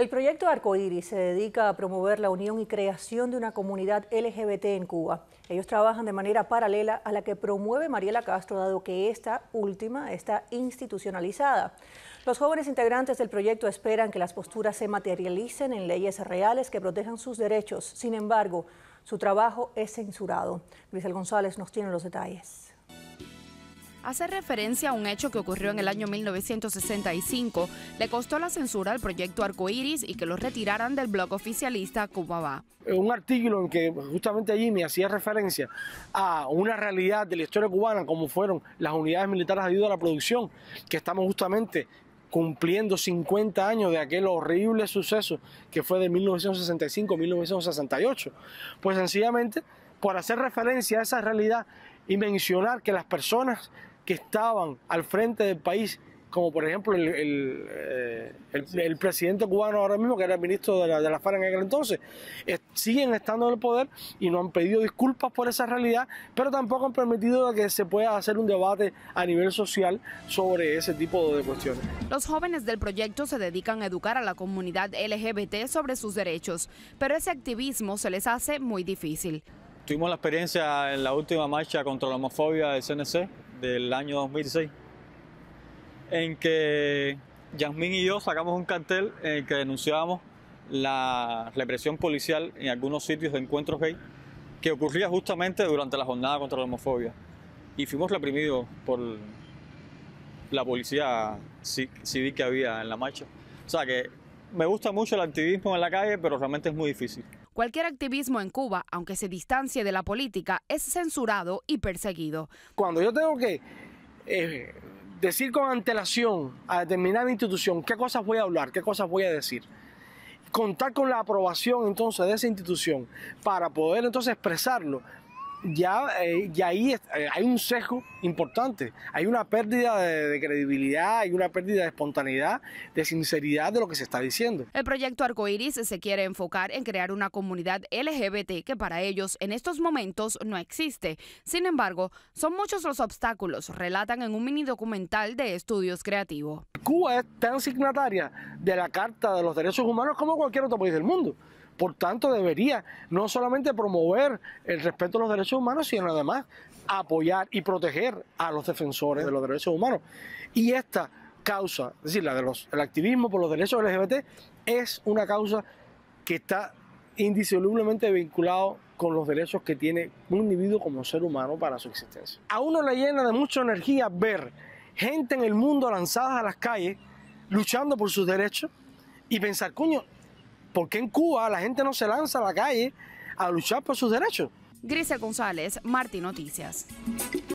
El proyecto Arcoíris se dedica a promover la unión y creación de una comunidad LGBT en Cuba. Ellos trabajan de manera paralela a la que promueve Mariela Castro, dado que esta última está institucionalizada. Los jóvenes integrantes del proyecto esperan que las posturas se materialicen en leyes reales que protejan sus derechos. Sin embargo, su trabajo es censurado. Grisel González nos tiene los detalles hace referencia a un hecho que ocurrió en el año 1965, le costó la censura al proyecto Arcoiris y que lo retiraran del blog oficialista Cuba eh, Un artículo en que justamente allí me hacía referencia a una realidad de la historia cubana, como fueron las unidades militares de ayuda a la producción, que estamos justamente cumpliendo 50 años de aquel horrible suceso que fue de 1965-1968. Pues sencillamente, por hacer referencia a esa realidad y mencionar que las personas que estaban al frente del país, como por ejemplo el, eh, presidente cubano ahora mismo, que era el ministro de la, de la FARC en aquel entonces, eh, siguen estando en el poder y no han pedido disculpas por esa realidad, pero tampoco han permitido que se pueda hacer un debate a nivel social sobre ese tipo de cuestiones. Los jóvenes del proyecto se dedican a educar a la comunidad LGBT sobre sus derechos, pero ese activismo se les hace muy difícil. Tuvimos la experiencia en la última marcha contra la homofobia del CNC, del año 2006, en que Yasmín y yo sacamos un cartel en el que denunciábamos la represión policial en algunos sitios de encuentros gay que ocurría justamente durante la jornada contra la homofobia. Y fuimos reprimidos por la policía civil que había en la marcha. O sea que me gusta mucho el activismo en la calle, pero realmente es muy difícil. Cualquier activismo en Cuba, aunque se distancie de la política, es censurado y perseguido. Cuando yo tengo que eh, decir con antelación a determinada institución qué cosas voy a hablar, qué cosas voy a decir, contar con la aprobación entonces de esa institución para poder entonces expresarlo, eh, ya, ahí eh, hay un sesgo importante, hay una pérdida de, de, credibilidad, hay una pérdida de espontaneidad, de sinceridad de lo que se está diciendo. El proyecto Arcoiris se quiere enfocar en crear una comunidad LGBT que para ellos en estos momentos no existe. Sin embargo, son muchos los obstáculos, relatan en un mini documental de estudios creativos. Cuba es tan signataria de la Carta de los Derechos Humanos como cualquier otro país del mundo. Por tanto, debería no solamente promover el respeto a los derechos humanos, sino además apoyar y proteger a los defensores de los derechos humanos. Y esta causa, es decir, la del activismo por los derechos LGBT, es una causa que está indisolublemente vinculado con los derechos que tiene un individuo como ser humano para su existencia. A uno le llena de mucha energía ver gente en el mundo lanzada a las calles luchando por sus derechos y pensar, coño, ¿Por qué en Cuba la gente no se lanza a la calle a luchar por sus derechos? Grisa González, Martín Noticias.